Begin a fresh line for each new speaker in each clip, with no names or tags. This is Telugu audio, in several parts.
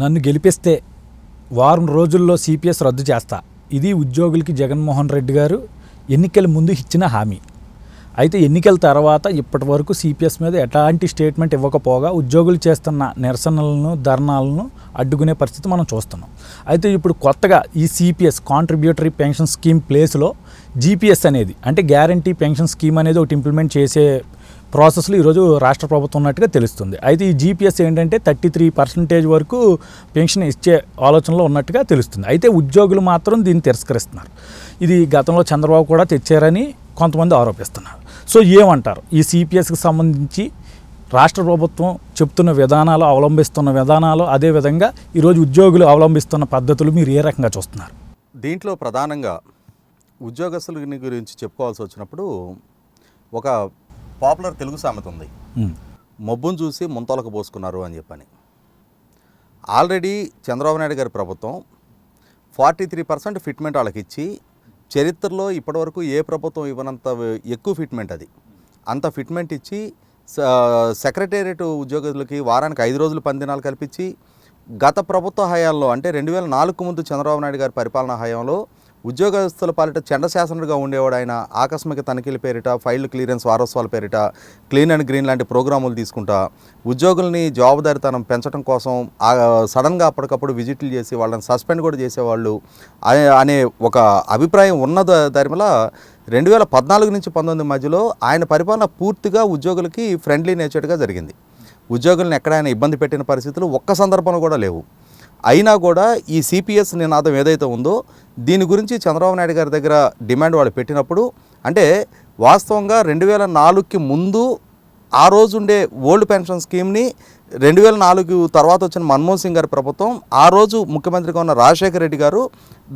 నన్ను గెలిపిస్తే వారం రోజుల్లో సిపిఎస్ రద్దు చేస్తా ఇది ఉద్యోగులకి జగన్మోహన్ రెడ్డి గారు ఎన్నికల ముందు ఇచ్చిన హామీ అయితే ఎన్నికల తర్వాత ఇప్పటి వరకు సిపిఎస్ మీద ఎలాంటి స్టేట్మెంట్ ఇవ్వకపోగా ఉద్యోగులు చేస్తున్న నిరసనలను ధర్నాలను అడ్డుకునే పరిస్థితి మనం చూస్తున్నాం అయితే ఇప్పుడు కొత్తగా ఈ సిపిఎస్ కాంట్రిబ్యూటరీ పెన్షన్ స్కీమ్ ప్లేస్లో జీపీఎస్ అనేది అంటే గ్యారంటీ పెన్షన్ స్కీమ్ అనేది ఒకటి ఇంప్లిమెంట్ చేసే ప్రాసెస్లు ఈరోజు రాష్ట్ర ప్రభుత్వం ఉన్నట్టుగా తెలుస్తుంది అయితే ఈ జీపీఎస్ ఏంటంటే థర్టీ త్రీ పర్సెంటేజ్ వరకు పెన్షన్ ఇచ్చే ఆలోచనలో ఉన్నట్టుగా తెలుస్తుంది అయితే ఉద్యోగులు మాత్రం దీన్ని తిరస్కరిస్తున్నారు ఇది గతంలో చంద్రబాబు కూడా తెచ్చారని కొంతమంది ఆరోపిస్తున్నారు సో ఏమంటారు ఈ సిపిఎస్కి సంబంధించి రాష్ట్ర ప్రభుత్వం చెప్తున్న విధానాలు అవలంబిస్తున్న విధానాలు అదేవిధంగా ఈరోజు ఉద్యోగులు అవలంబిస్తున్న పద్ధతులు మీరు ఏ రకంగా చూస్తున్నారు
దీంట్లో ప్రధానంగా ఉద్యోగస్తుల గురించి చెప్పుకోవాల్సి వచ్చినప్పుడు ఒక పాపులర్ తెలుగు సామెత ఉంది మబ్బును చూసి ముంతలకు పోసుకున్నారు అని చెప్పని ఆల్రెడీ చంద్రబాబు నాయుడు గారి ప్రభుత్వం ఫార్టీ త్రీ పర్సెంట్ ఫిట్మెంట్ వాళ్ళకి ఇచ్చి చరిత్రలో ఇప్పటివరకు ఏ ప్రభుత్వం ఇవ్వనంత ఎక్కువ ఫిట్మెంట్ అది అంత ఫిట్మెంట్ ఇచ్చి సెక్రటేరియట్ ఉద్యోగులకి వారానికి ఐదు రోజులు పందినాలు కల్పించి గత ప్రభుత్వ హయాల్లో అంటే రెండు వేల నాలుగు ముందు చంద్రబాబు నాయుడు గారి పరిపాలనా హయాంలో ఉద్యోగస్తుల పాలిట చండశాసనుడిగా ఉండేవాడు ఆయన ఆకస్మిక తనిఖీల పేరిట ఫైల్ క్లియరెన్స్ వారోత్సవాల పేరిట క్లీన్ అండ్ గ్రీన్ లాంటి ప్రోగ్రాములు తీసుకుంటా ఉద్యోగుల్ని జవాబుదారితనం పెంచడం కోసం సడన్గా అప్పటికప్పుడు విజిట్లు చేసి వాళ్ళని సస్పెండ్ కూడా చేసేవాళ్ళు అనే ఒక అభిప్రాయం ఉన్న ధర్మలా రెండు వేల పద్నాలుగు నుంచి పంతొమ్మిది మధ్యలో ఆయన పరిపాలన పూర్తిగా ఉద్యోగులకి ఫ్రెండ్లీ నేచర్గా జరిగింది ఉద్యోగులను ఎక్కడైనా ఇబ్బంది పెట్టిన పరిస్థితులు ఒక్క సందర్భంలో కూడా లేవు అయినా కూడా ఈ సిపిఎస్ నినాదం ఏదైతే ఉందో దీని గురించి చంద్రబాబు నాయుడు గారి దగ్గర డిమాండ్ వాళ్ళు పెట్టినప్పుడు అంటే వాస్తవంగా రెండు వేల నాలుగుకి ముందు ఆ రోజు ఉండే ఓల్డ్ పెన్షన్ స్కీమ్ని రెండు వేల నాలుగు తర్వాత వచ్చిన మన్మోహన్ సింగ్ గారి ప్రభుత్వం ఆ రోజు ముఖ్యమంత్రిగా ఉన్న రాజశేఖర రెడ్డి గారు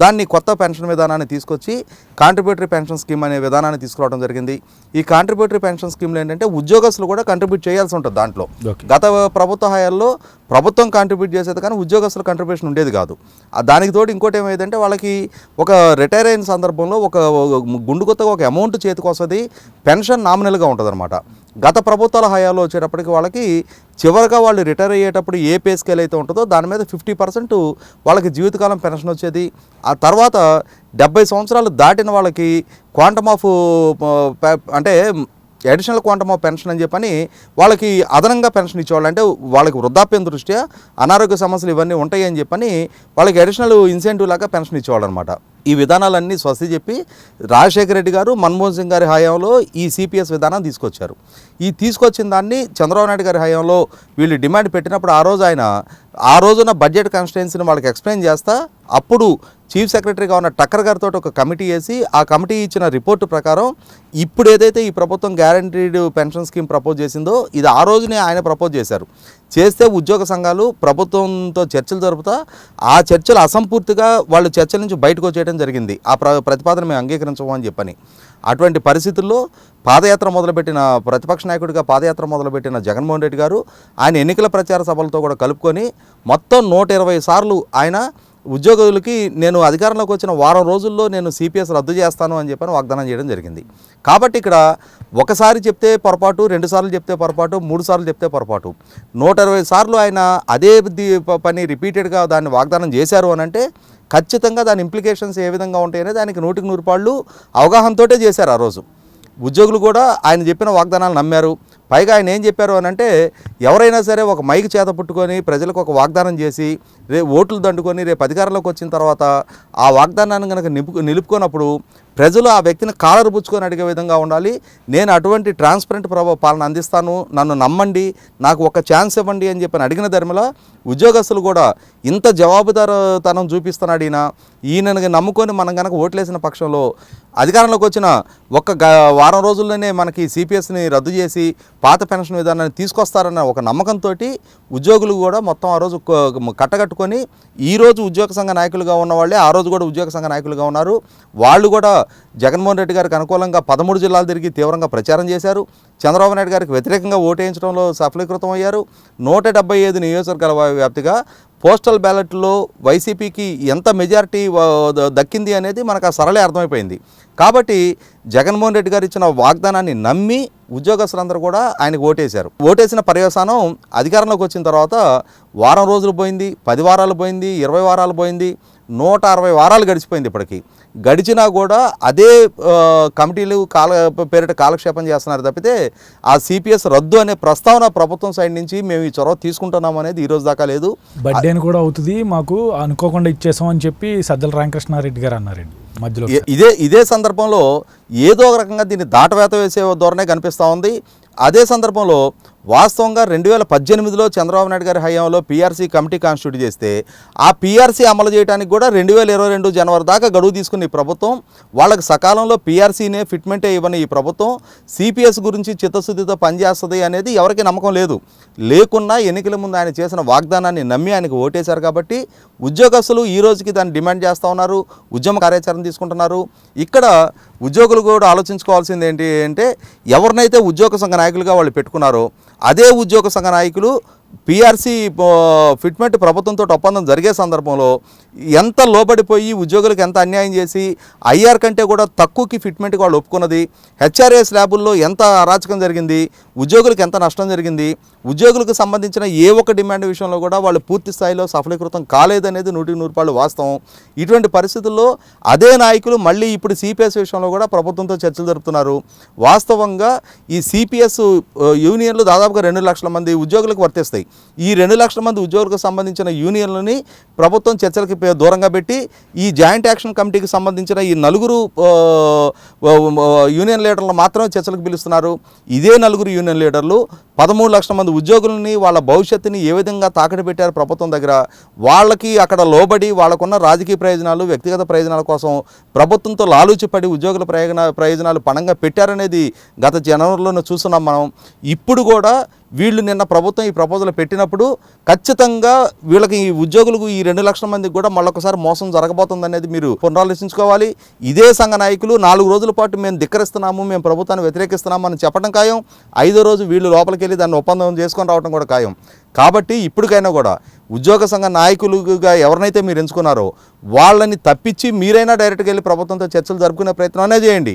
దాన్ని కొత్త పెన్షన్ విధానాన్ని తీసుకొచ్చి కాంట్రిబ్యూటరీ పెన్షన్ స్కీమ్ అనే విధానాన్ని తీసుకురావడం జరిగింది ఈ కాంట్రిబ్యూటరీ పెన్షన్ స్కీమ్లో ఏంటంటే ఉద్యోగస్తులు కూడా కంట్రిబ్యూట్ చేయాల్సి ఉంటుంది దాంట్లో గత ప్రభుత్వ హయాల్లో ప్రభుత్వం కాంట్రిబ్యూట్ చేసేది కానీ ఉద్యోగస్తుల కంట్రిబ్యూషన్ ఉండేది కాదు దానికి తోడు ఇంకోటి ఏమైందంటే వాళ్ళకి ఒక రిటైర్ అయిన సందర్భంలో ఒక గుండు కొత్తగా ఒక అమౌంట్ చేతికి వస్తుంది పెన్షన్ నామినల్గా ఉంటుంది గత ప్రభుత్వాల హయాల్లో వచ్చేటప్పటికి వాళ్ళకి చివరిగా వాళ్ళు రిటైర్ అయ్యేటప్పుడు ఏ పే స్కేల్ అయితే ఉంటుందో దాని మీద ఫిఫ్టీ పర్సెంట్ వాళ్ళకి జీవితకాలం పెన్షన్ వచ్చేది ఆ తర్వాత డెబ్బై సంవత్సరాలు దాటిన వాళ్ళకి క్వాంటమ్ ఆఫ్ అంటే అడిషనల్ క్వాంటమ్ ఆఫ్ పెన్షన్ అని చెప్పని వాళ్ళకి అదనంగా పెన్షన్ ఇచ్చేవాళ్ళు అంటే వాళ్ళకి వృద్ధాప్యం దృష్ట్యా అనారోగ్య సమస్యలు ఇవన్నీ ఉంటాయని చెప్పని వాళ్ళకి అడిషనల్ ఇన్సెంటివ్ లాగా పెన్షన్ ఇచ్చేవాళ్ళు అనమాట ఈ విధానాలన్నీ స్వస్తి చెప్పి రాజశేఖర రెడ్డి గారు మన్మోహన్ సింగ్ గారి హయాంలో ఈ సిపిఎస్ విధానం తీసుకొచ్చారు ఈ తీసుకొచ్చిన దాన్ని చంద్రబాబు నాయుడు గారి హయాంలో వీళ్ళు డిమాండ్ పెట్టినప్పుడు ఆ రోజు ఆయన ఆ రోజున బడ్జెట్ కన్స్టెన్సీని వాళ్ళకి ఎక్స్ప్లెయిన్ చేస్తా అప్పుడు చీఫ్ సెక్రటరీగా ఉన్న టక్కర్ గారితో ఒక కమిటీ వేసి ఆ కమిటీ ఇచ్చిన రిపోర్టు ప్రకారం ఇప్పుడు ఏదైతే ఈ ప్రభుత్వం గ్యారంటీడ్ పెన్షన్ స్కీమ్ ప్రపోజ్ చేసిందో ఇది ఆ రోజునే ఆయన ప్రపోజ్ చేశారు చేస్తే ఉద్యోగ సంఘాలు ప్రభుత్వంతో చర్చలు జరుపుతా ఆ చర్చలు అసంపూర్తిగా వాళ్ళు చర్చల నుంచి బయటకు వచ్చేయడం జరిగింది ఆ ప్ర ప్రతిపాదన మేము అంగీకరించము అని చెప్పని అటువంటి పరిస్థితుల్లో పాదయాత్ర మొదలుపెట్టిన ప్రతిపక్ష నాయకుడిగా పాదయాత్ర మొదలుపెట్టిన జగన్మోహన్ రెడ్డి గారు ఆయన ఎన్నికల ప్రచార సభలతో కూడా కలుపుకొని మొత్తం నూట సార్లు ఆయన ఉద్యోగులకి నేను అధికారంలోకి వచ్చిన వారం రోజుల్లో నేను సిపిఎస్ రద్దు చేస్తాను అని చెప్పని వాగ్దానం చేయడం జరిగింది కాబట్టి ఇక్కడ ఒకసారి చెప్తే పొరపాటు రెండుసార్లు చెప్తే పొరపాటు మూడు సార్లు చెప్తే పొరపాటు నూట ఇరవై సార్లు ఆయన అదే పని రిపీటెడ్గా దాన్ని వాగ్దానం చేశారు అని అంటే ఖచ్చితంగా దాని ఇంప్లికేషన్స్ ఏ విధంగా ఉంటాయనే దానికి నూటికి నూరు పాళ్ళు అవగాహనతోటే చేశారు ఆ రోజు ఉద్యోగులు కూడా ఆయన చెప్పిన వాగ్దానాలు నమ్మారు పైగా ఆయన ఏం చెప్పారు అని అంటే ఎవరైనా సరే ఒక మైక్ చేత పుట్టుకొని ప్రజలకు ఒక వాగ్దానం చేసి రే ఓట్లు దండుకొని రేపు అధికారంలోకి వచ్చిన తర్వాత ఆ వాగ్దానాన్ని కనుక నిపు నిలుపుకున్నప్పుడు ప్రజలు ఆ వ్యక్తిని కాలరు పుచ్చుకొని అడిగే విధంగా ఉండాలి నేను అటువంటి ట్రాన్స్పరెంట్ ప్రభావ పాలన అందిస్తాను నన్ను నమ్మండి నాకు ఒక ఛాన్స్ ఇవ్వండి అని చెప్పి అడిగిన ధర్మలో ఉద్యోగస్తులు కూడా ఇంత జవాబుదారుతనం చూపిస్తున్నాడు ఈయన ఈయనని నమ్ముకొని మనం కనుక ఓట్లేసిన పక్షంలో అధికారంలోకి వచ్చిన ఒక్క వారం రోజుల్లోనే మనకి సిపిఎస్ని రద్దు చేసి పాత పెన్షన్ విధానాన్ని తీసుకొస్తారన్న ఒక నమ్మకంతో ఉద్యోగులు కూడా మొత్తం ఆ రోజు కట్టగట్టుకొని ఈ రోజు ఉద్యోగ సంఘ నాయకులుగా ఉన్న వాళ్ళే ఆ రోజు కూడా ఉద్యోగ సంఘ నాయకులుగా ఉన్నారు వాళ్ళు కూడా జగన్మోహన్ రెడ్డి గారికి అనుకూలంగా పదమూడు జిల్లాలు తిరిగి తీవ్రంగా ప్రచారం చేశారు చంద్రబాబు నాయుడు గారికి వ్యతిరేకంగా ఓటేయించడంలో సఫలీకృతం అయ్యారు నూట డెబ్బై ఐదు నియోజకవర్గాల వ్యాప్తిగా పోస్టల్ బ్యాలెట్లో వైసీపీకి ఎంత మెజారిటీ దక్కింది అనేది మనకు ఆ సరళే అర్థమైపోయింది కాబట్టి జగన్మోహన్ రెడ్డి గారు ఇచ్చిన వాగ్దానాన్ని నమ్మి ఉద్యోగస్తులందరూ కూడా ఆయనకు ఓటేశారు ఓటేసిన పర్యవసానం అధికారంలోకి వచ్చిన తర్వాత వారం రోజులు పోయింది పది వారాలు పోయింది ఇరవై వారాలు పోయింది నూట అరవై వారాలు గడిచిపోయింది ఇప్పటికి గడిచినా కూడా అదే కమిటీలు కాల పేరిట కాలక్షేపం చేస్తున్నారు తప్పితే ఆ సిపిఎస్ రద్దు అనే ప్రస్తావన ప్రభుత్వం సైడ్ నుంచి మేము ఈ చొరవ తీసుకుంటున్నాం అనేది ఈరోజు దాకా లేదు బడ్డేని
కూడా అవుతుంది మాకు అనుకోకుండా ఇచ్చేసామని చెప్పి సజ్జల రామకృష్ణారెడ్డి గారు అన్నారండి
మధ్యలో ఇదే ఇదే సందర్భంలో ఏదో ఒక రకంగా దీన్ని దాటవేత వేసే ధోరణే కనిపిస్తూ ఉంది అదే సందర్భంలో వాస్తవంగా రెండు వేల పద్దెనిమిదిలో చంద్రబాబు నాయుడు గారి హయాంలో పీఆర్సీ కమిటీ కాన్స్టిట్యూట్ చేస్తే ఆ పీఆర్సీ అమలు చేయడానికి కూడా రెండు వేల ఇరవై రెండు జనవరి దాకా గడువు తీసుకున్న ఈ ప్రభుత్వం వాళ్ళకి సకాలంలో పీఆర్సీనే ఫిట్మెంటే ఇవ్వని ఈ ప్రభుత్వం సిపిఎస్ గురించి చిత్తశుద్ధితో పనిచేస్తుంది అనేది ఎవరికీ నమ్మకం లేదు లేకున్నా ఎన్నికల ముందు ఆయన చేసిన వాగ్దానాన్ని నమ్మి ఆయనకు ఓటేశారు కాబట్టి ఉద్యోగస్తులు ఈ రోజుకి దాన్ని డిమాండ్ చేస్తూ ఉన్నారు ఉద్యమ కార్యాచరణ తీసుకుంటున్నారు ఇక్కడ ఉద్యోగులు కూడా ఆలోచించుకోవాల్సింది ఏంటి అంటే ఎవరినైతే ఉద్యోగ సంఘ నాయకులుగా వాళ్ళు పెట్టుకున్నారో అదే ఉద్యోగ సంఘ నాయకులు పీఆర్సీ ఫిట్మెంట్ ప్రభుత్వంతో ఒప్పందం జరిగే సందర్భంలో ఎంత లోబడిపోయి ఉద్యోగులకు ఎంత అన్యాయం చేసి ఐఆర్ కంటే కూడా తక్కువకి ఫిట్మెంట్కి వాళ్ళు ఒప్పుకున్నది హెచ్ఆర్ఎస్ ల్యాబుల్లో ఎంత అరాచకం జరిగింది ఉద్యోగులకు ఎంత నష్టం జరిగింది ఉద్యోగులకు సంబంధించిన ఏ ఒక్క డిమాండ్ విషయంలో కూడా వాళ్ళు పూర్తి స్థాయిలో సఫలీకృతం కాలేదనేది నూటికి రూపాయలు వాస్తవం ఇటువంటి పరిస్థితుల్లో అదే నాయకులు మళ్ళీ ఇప్పుడు సిపిఎస్ విషయంలో కూడా ప్రభుత్వంతో చర్చలు జరుపుతున్నారు వాస్తవంగా ఈ సిపిఎస్ యూనియన్లు దాదాపుగా రెండు లక్షల మంది ఉద్యోగులకు వర్తిస్తాయి ఉంటాయి ఈ రెండు లక్షల మంది ఉద్యోగులకు సంబంధించిన యూనియన్లని ప్రభుత్వం చర్చలకి దూరంగా పెట్టి ఈ జాయింట్ యాక్షన్ కమిటీకి సంబంధించిన ఈ నలుగురు యూనియన్ లీడర్లు మాత్రమే చర్చలకు పిలుస్తున్నారు ఇదే నలుగురు యూనియన్ లీడర్లు పదమూడు లక్షల మంది ఉద్యోగులని వాళ్ళ భవిష్యత్తుని ఏ విధంగా తాకటి పెట్టారు ప్రభుత్వం దగ్గర వాళ్ళకి అక్కడ లోబడి వాళ్ళకున్న రాజకీయ ప్రయోజనాలు వ్యక్తిగత ప్రయోజనాల కోసం ప్రభుత్వంతో లాలూచిపడి ఉద్యోగుల ప్రయోజన ప్రయోజనాలు పణంగా పెట్టారనేది గత జనవరిలోనే చూస్తున్నాం మనం ఇప్పుడు కూడా వీళ్ళు నిన్న ప్రభుత్వం ఈ ప్రపోజల్ పెట్టినప్పుడు ఖచ్చితంగా వీళ్ళకి ఈ ఉద్యోగులకు ఈ రెండు లక్షల మందికి కూడా మళ్ళొకసారి మోసం జరగబోతుంది అనేది మీరు పునరాలోచించుకోవాలి ఇదే సంఘ నాయకులు నాలుగు రోజుల పాటు మేము ధిక్కరిస్తున్నాము మేము ప్రభుత్వాన్ని వ్యతిరేకిస్తున్నాము అని చెప్పడం ఖాయం ఐదో రోజు వీళ్ళు లోపలికి వెళ్ళి దాన్ని ఒప్పందం చేసుకొని రావడం కూడా ఖాయం కాబట్టి ఇప్పటికైనా కూడా ఉద్యోగ సంఘ నాయకులుగా ఎవరినైతే మీరు ఎంచుకున్నారో వాళ్ళని తప్పించి మీరైనా డైరెక్ట్గా వెళ్ళి ప్రభుత్వంతో చర్చలు జరుపుకునే ప్రయత్నం అనేది చేయండి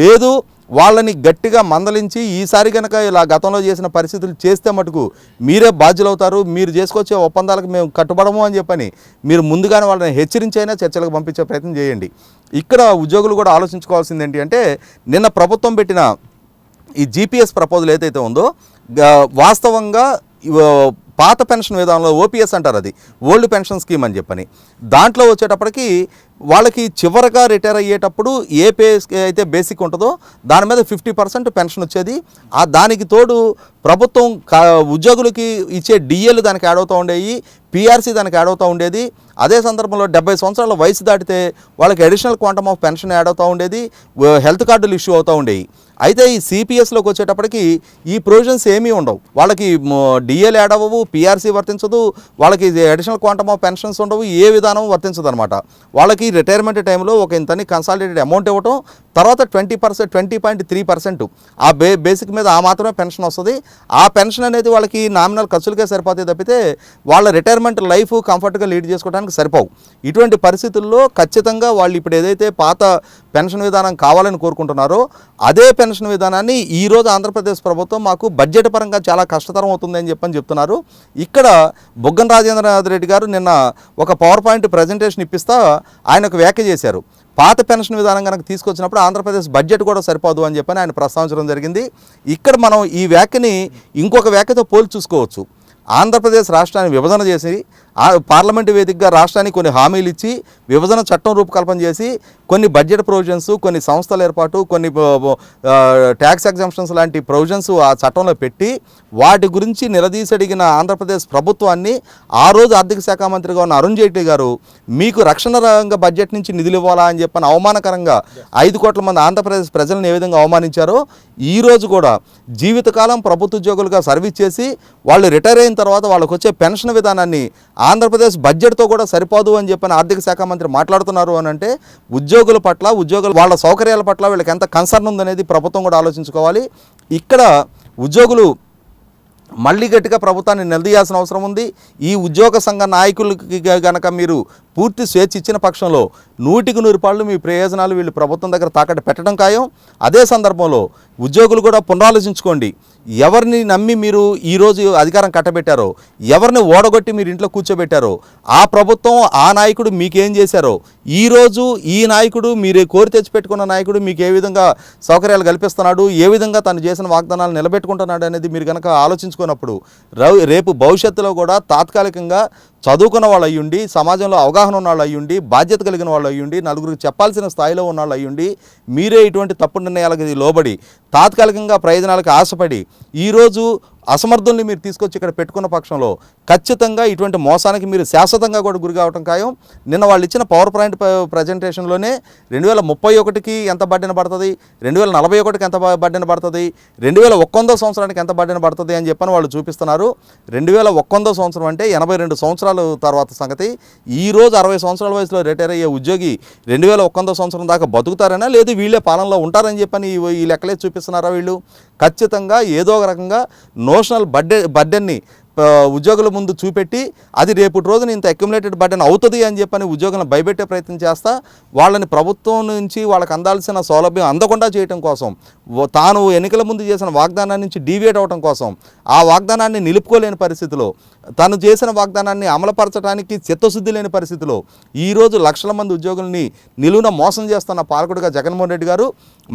లేదు వాళ్ళని గట్టిగా మందలించి ఈసారి కనుక ఇలా గతంలో చేసిన పరిస్థితులు చేస్తే మటుకు మీరే బాధ్యులవుతారు మీరు చేసుకొచ్చే ఒప్పందాలకు మేము కట్టుబడము అని చెప్పని మీరు ముందుగానే వాళ్ళని హెచ్చరించైనా చర్చలకు పంపించే ప్రయత్నం చేయండి ఇక్కడ ఉద్యోగులు కూడా ఆలోచించుకోవాల్సింది ఏంటి అంటే నిన్న ప్రభుత్వం పెట్టిన ఈ జీపీఎస్ ప్రపోజల్ ఏదైతే ఉందో వాస్తవంగా పాత పెన్షన్ విధానంలో ఓపీఎస్ అంటారు అది ఓల్డ్ పెన్షన్ స్కీమ్ అని చెప్పని దాంట్లో వచ్చేటప్పటికి వాళ్ళకి చివరగా రిటైర్ అయ్యేటప్పుడు ఏ పే అయితే బేసిక్ ఉంటుందో దాని మీద ఫిఫ్టీ పర్సెంట్ పెన్షన్ వచ్చేది ఆ దానికి తోడు ప్రభుత్వం ఉద్యోగులకి ఇచ్చే డిఏలు దానికి యాడ్ అవుతూ ఉండేవి పిఆర్సీ దానికి యాడ్ అవుతూ ఉండేది అదే సందర్భంలో డెబ్బై సంవత్సరాల వయసు దాటితే వాళ్ళకి additional quantum of pension add అవుతూ ఉండేది హెల్త్ కార్డులు ఇష్యూ అవుతూ ఉండేవి అయితే ఈ సిపిఎస్లోకి వచ్చేటప్పటికి ఈ ప్రొవిజన్స్ ఏమీ ఉండవు వాళ్ళకి డిఏలు యాడ్ అవ్వవు పిఆర్సీ వర్తించదు వాళ్ళకి అడిషనల్ క్వాంటమ్ ఆఫ్ పెన్షన్స్ ఉండవు ఏ విధానం వర్తించదు అనమాట వాళ్ళకి మనకి రిటైర్మెంట్ టైంలో ఒక ఇంతని కన్సాలిడేటెడ్ అమౌంట్ ఇవ్వటం తర్వాత twenty percent twenty point three percent ఆ బే బేసిక్ మీద ఆ మాత్రమే పెన్షన్ వస్తుంది ఆ పెన్షన్ అనేది వాళ్ళకి నామినల్ ఖర్చులకే సరిపోతాయి తప్పితే వాళ్ళ రిటైర్మెంట్ లైఫ్ కంఫర్ట్గా లీడ్ చేసుకోవడానికి సరిపోవు ఇటువంటి పరిస్థితుల్లో ఖచ్చితంగా వాళ్ళు ఇప్పుడు ఏదైతే పాత పెన్షన్ విధానం కావాలని కోరుకుంటున్నారో అదే పెన్షన్ విధానాన్ని ఈరోజు ఆంధ్రప్రదేశ్ ప్రభుత్వం మాకు బడ్జెట్ పరంగా చాలా కష్టతరం అవుతుందని చెప్పని చెప్తున్నారు ఇక్కడ బుగ్గన రాజేంద్రనాథ్ రెడ్డి గారు నిన్న ఒక పవర్ పాయింట్ ప్రజెంటేషన్ ఇప్పిస్తా ఆయన ఒక వ్యాఖ్య చేశారు పాత పెన్షన్ విధానం కనుక తీసుకొచ్చినప్పుడు ఆంధ్రప్రదేశ్ బడ్జెట్ కూడా సరిపోదు అని చెప్పని ఆయన ప్రస్తావించడం జరిగింది ఇక్కడ మనం ఈ వ్యాఖ్యని ఇంకొక వ్యాఖ్యతో పోల్చి చూసుకోవచ్చు ఆంధ్రప్రదేశ్ రాష్ట్రాన్ని విభజన చేసి పార్లమెంటు వేదికగా రాష్ట్రానికి కొన్ని హామీలు ఇచ్చి విభజన చట్టం రూపకల్పన చేసి కొన్ని బడ్జెట్ ప్రొవిజన్స్ కొన్ని సంస్థల ఏర్పాటు కొన్ని ట్యాక్స్ ఎగ్జామ్షన్స్ లాంటి ప్రొవిజన్స్ ఆ చట్టంలో పెట్టి వాటి గురించి నిలదీసడిగిన ఆంధ్రప్రదేశ్ ప్రభుత్వాన్ని ఆ రోజు ఆర్థిక శాఖ మంత్రిగా ఉన్న అరుణ్ జైట్లీ గారు మీకు రక్షణ రంగ బడ్జెట్ నుంచి నిధులు ఇవ్వాలా అని చెప్పని అవమానకరంగా ఐదు కోట్ల మంది ఆంధ్రప్రదేశ్ ప్రజలను ఏ విధంగా అవమానించారో ఈరోజు కూడా జీవితకాలం ప్రభుత్వ ఉద్యోగులుగా సర్వీస్ చేసి వాళ్ళు రిటైర్ అయిన తర్వాత వాళ్ళకు వచ్చే పెన్షన్ విధానాన్ని ఆంధ్రప్రదేశ్ బడ్జెట్తో కూడా సరిపోదు అని చెప్పని ఆర్థిక శాఖ మంత్రి మాట్లాడుతున్నారు అని అంటే ఉద్యోగుల పట్ల ఉద్యోగులు వాళ్ళ సౌకర్యాల పట్ల వీళ్ళకి ఎంత కన్సర్న్ ఉందనేది ప్రభుత్వం కూడా ఆలోచించుకోవాలి ఇక్కడ ఉద్యోగులు మళ్ళీ గట్టిగా ప్రభుత్వాన్ని నిలదీయాల్సిన అవసరం ఉంది ఈ ఉద్యోగ సంఘ నాయకులకి గనక మీరు పూర్తి స్వేచ్ఛ ఇచ్చిన పక్షంలో నూటికి నూరు పాళ్ళు మీ ప్రయోజనాలు వీళ్ళు ప్రభుత్వం దగ్గర తాకట్టు పెట్టడం ఖాయం అదే సందర్భంలో ఉద్యోగులు కూడా పునరాలోచించుకోండి ఎవరిని నమ్మి మీరు ఈరోజు అధికారం కట్టబెట్టారో ఎవరిని ఓడగొట్టి మీరు ఇంట్లో కూర్చోబెట్టారో ఆ ప్రభుత్వం ఆ నాయకుడు మీకేం చేశారో ఈరోజు ఈ నాయకుడు మీరు కోరి తెచ్చిపెట్టుకున్న నాయకుడు మీకు ఏ విధంగా సౌకర్యాలు కల్పిస్తున్నాడు ఏ విధంగా తను చేసిన వాగ్దానాలు నిలబెట్టుకుంటున్నాడు అనేది మీరు కనుక ఆలోచించుకున్నప్పుడు రేపు భవిష్యత్తులో కూడా తాత్కాలికంగా చదువుకున్న వాళ్ళు అయ్యుండి సమాజంలో అవగాహన ఉన్న వాళ్ళు అయ్యుండి బాధ్యత కలిగిన వాళ్ళు అయ్యుండి నలుగురికి చెప్పాల్సిన స్థాయిలో ఉన్న వాళ్ళు అయ్యుండి మీరే ఇటువంటి తప్పు నిర్ణయాలకు లోబడి తాత్కాలికంగా ప్రయోజనాలకు ఆశపడి ఈరోజు అసమర్థుల్ని మీరు తీసుకొచ్చి ఇక్కడ పెట్టుకున్న పక్షంలో ఖచ్చితంగా ఇటువంటి మోసానికి మీరు శాశ్వతంగా కూడా గురి కావటం ఖాయం నిన్న వాళ్ళు ఇచ్చిన పవర్ పాయింట్ ప్రజెంటేషన్లోనే రెండు వేల ముప్పై ఒకటికి ఎంత బడ్డెన పడుతుంది రెండు వేల నలభై ఒకటికి ఎంత బడ్డెన పడుతుంది రెండు వేల ఒక్కొందో సంవత్సరానికి ఎంత బడ్డెన పడుతుంది అని చెప్పని వాళ్ళు చూపిస్తున్నారు రెండు వేల ఒక్కొందో సంవత్సరం అంటే ఎనభై రెండు సంవత్సరాల తర్వాత సంగతి ఈరోజు అరవై సంవత్సరాల వయసులో రిటైర్ అయ్యే ఉద్యోగి రెండు వేల ఒక్కొందో సంవత్సరం దాకా బతుకుతారనా లేదు వీళ్ళే పాలనలో ఉంటారని చెప్పని ఈ లెక్కలే చూపిస్తున్నారా వీళ్ళు ఖచ్చితంగా ఏదో ఒక రకంగా నో ఎమోషనల్ బర్డే బర్డెన్ని ఉద్యోగుల ముందు చూపెట్టి అది రేపు రోజున ఇంత అక్యుములేటెడ్ బటన్ అవుతుంది అని చెప్పని ఉద్యోగులను భయపెట్టే ప్రయత్నం చేస్తా వాళ్ళని ప్రభుత్వం నుంచి వాళ్ళకి అందాల్సిన సౌలభ్యం అందకుండా చేయటం కోసం తాను ఎన్నికల ముందు చేసిన వాగ్దానాన్ని నుంచి డీవియేట్ అవడం కోసం ఆ వాగ్దానాన్ని నిలుపుకోలేని పరిస్థితిలో తను చేసిన వాగ్దానాన్ని అమలుపరచడానికి చిత్తశుద్ధి లేని పరిస్థితిలో ఈరోజు లక్షల మంది ఉద్యోగుల్ని నిలువున మోసం చేస్తున్న పాలకుడిగా జగన్మోహన్ రెడ్డి గారు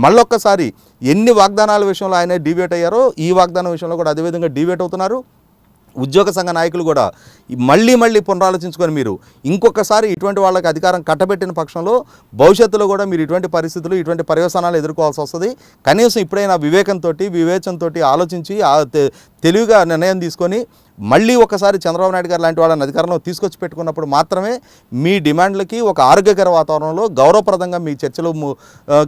మళ్ళొక్కసారి ఎన్ని వాగ్దానాల విషయంలో ఆయన డివేట్ అయ్యారో ఈ వాగ్దానం విషయంలో కూడా అదేవిధంగా డివేట్ అవుతున్నారు ఉద్యోగ సంఘ నాయకులు కూడా మళ్ళీ మళ్ళీ పునరాలోచించుకొని మీరు ఇంకొకసారి ఇటువంటి వాళ్ళకి అధికారం కట్టబెట్టిన పక్షంలో భవిష్యత్తులో కూడా మీరు ఇటువంటి పరిస్థితులు ఇటువంటి పర్యవసనాలు ఎదుర్కోవాల్సి వస్తుంది కనీసం ఇప్పుడైనా వివేకంతో వివేచనతో ఆలోచించి తెలివిగా నిర్ణయం తీసుకొని మళ్ళీ ఒకసారి చంద్రబాబు నాయుడు గారు లాంటి వాళ్ళని అధికారంలో తీసుకొచ్చి పెట్టుకున్నప్పుడు మాత్రమే మీ డిమాండ్లకి ఒక ఆరోగ్యకర వాతావరణంలో గౌరవప్రదంగా మీ చర్చలు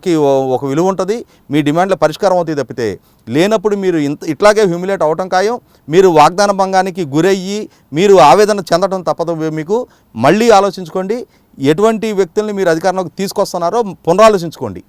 కి ఒక విలువ ఉంటుంది మీ డిమాండ్ల పరిష్కారం అవుతుంది తప్పితే లేనప్పుడు మీరు ఇంత ఇట్లాగే హ్యూమిలేట్ అవటం ఖాయం మీరు వాగ్దాన భంగానికి గురయ్యి మీరు ఆవేదన చెందడం తప్పదు మీకు మళ్ళీ ఆలోచించుకోండి ఎటువంటి వ్యక్తుల్ని మీరు అధికారంలోకి తీసుకొస్తున్నారో పునరాలోచించుకోండి